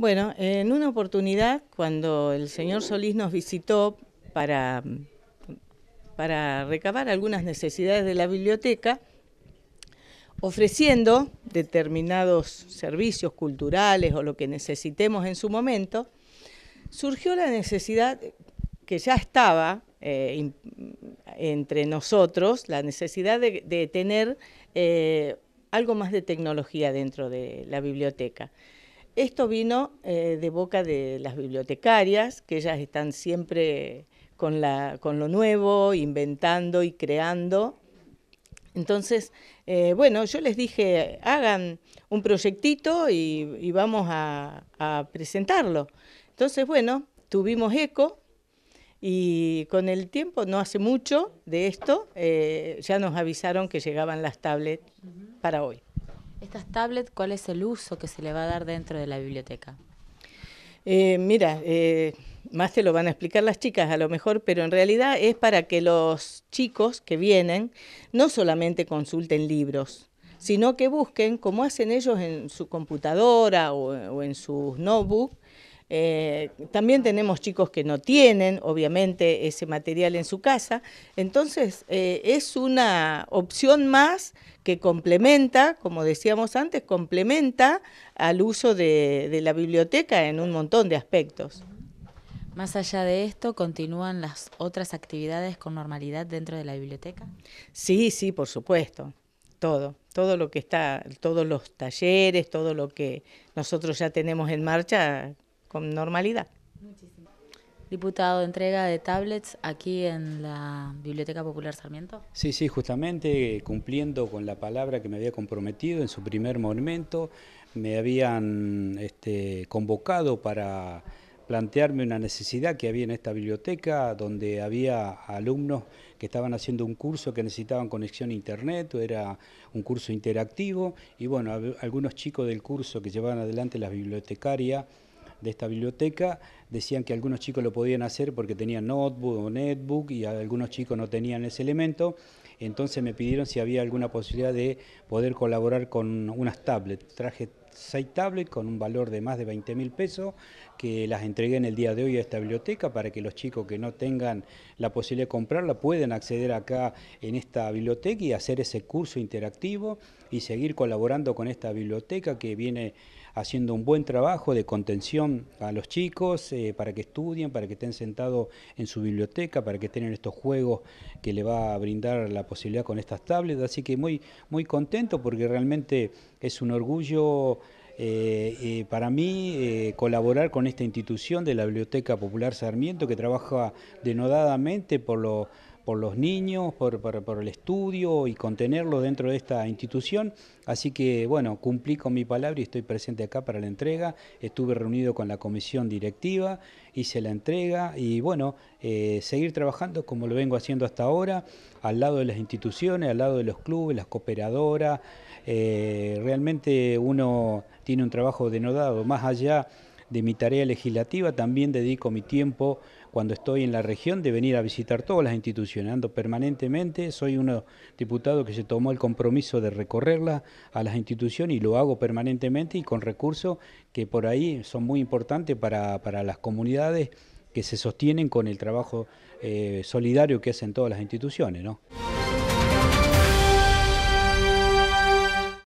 Bueno, en una oportunidad, cuando el señor Solís nos visitó para, recabar algunas necesidades de la biblioteca, ofreciendo determinados servicios culturales o lo que necesitemos en su momento, surgió la necesidad que ya estaba eh, entre nosotros, la necesidad de, tener eh, algo más de tecnología dentro de la biblioteca. Esto vino eh, de boca de las bibliotecarias, que ellas están siempre con, lo nuevo, inventando y creando. Entonces, eh, bueno, yo les dije, hagan un proyectito y, vamos a, presentarlo. Entonces, bueno, tuvimos eco y con el tiempo, no hace mucho de esto, eh, ya nos avisaron que llegaban las tablets para hoy. Estas tablets, ¿cuál es el uso que se le va a dar dentro de la biblioteca? Eh, mira, eh, más te lo van a explicar las chicas a lo mejor, pero en realidad es para que los chicos que vienen no solamente consulten libros, sino que busquen, como hacen ellos en su computadora o, en sus notebook, eh, también tenemos chicos que no tienen, obviamente, ese material en su casa. Entonces, eh, es una opción más que complementa, como decíamos antes, complementa al uso de, de la biblioteca en un montón de aspectos. Más allá de esto, ¿continúan las otras actividades con normalidad dentro de la biblioteca? Sí, sí, por supuesto. Todo, todo lo que está, todos los talleres, todo lo que nosotros ya tenemos en marcha con normalidad. Muchísimo. Diputado, entrega de tablets aquí en la Biblioteca Popular Sarmiento. Sí, sí, justamente eh, cumpliendo con la palabra que me había comprometido en su primer momento, me habían este, convocado para plantearme una necesidad que había en esta biblioteca, donde había alumnos que estaban haciendo un curso que necesitaban conexión a internet, era un curso interactivo, y bueno, algunos chicos del curso que llevaban adelante las bibliotecarias, de esta biblioteca, decían que algunos chicos lo podían hacer porque tenían notebook o netbook y algunos chicos no tenían ese elemento entonces me pidieron si había alguna posibilidad de poder colaborar con unas tablets. Traje 6 tablets con un valor de más de 20 mil pesos que las entregué en el día de hoy a esta biblioteca para que los chicos que no tengan la posibilidad de comprarla puedan acceder acá en esta biblioteca y hacer ese curso interactivo y seguir colaborando con esta biblioteca que viene haciendo un buen trabajo de contención a los chicos eh, para que estudien, para que estén sentados en su biblioteca, para que tengan estos juegos que le va a brindar la posibilidad con estas tablets, así que muy, muy contento porque realmente es un orgullo eh, eh, para mí eh, colaborar con esta institución de la Biblioteca Popular Sarmiento que trabaja denodadamente por lo por los niños, por, el estudio y contenerlo dentro de esta institución. Así que, bueno, cumplí con mi palabra y estoy presente acá para la entrega. Estuve reunido con la comisión directiva, hice la entrega y, bueno, eh, seguir trabajando como lo vengo haciendo hasta ahora, al lado de las instituciones, al lado de los clubes, las cooperadoras. Eh, realmente uno tiene un trabajo denodado. Más allá de mi tarea legislativa, también dedico mi tiempo cuando estoy en la región de venir a visitar todas las instituciones, ando permanentemente, soy un diputado que se tomó el compromiso de recorrerlas a las instituciones y lo hago permanentemente y con recursos que por ahí son muy importantes para, las comunidades que se sostienen con el trabajo eh, solidario que hacen todas las instituciones.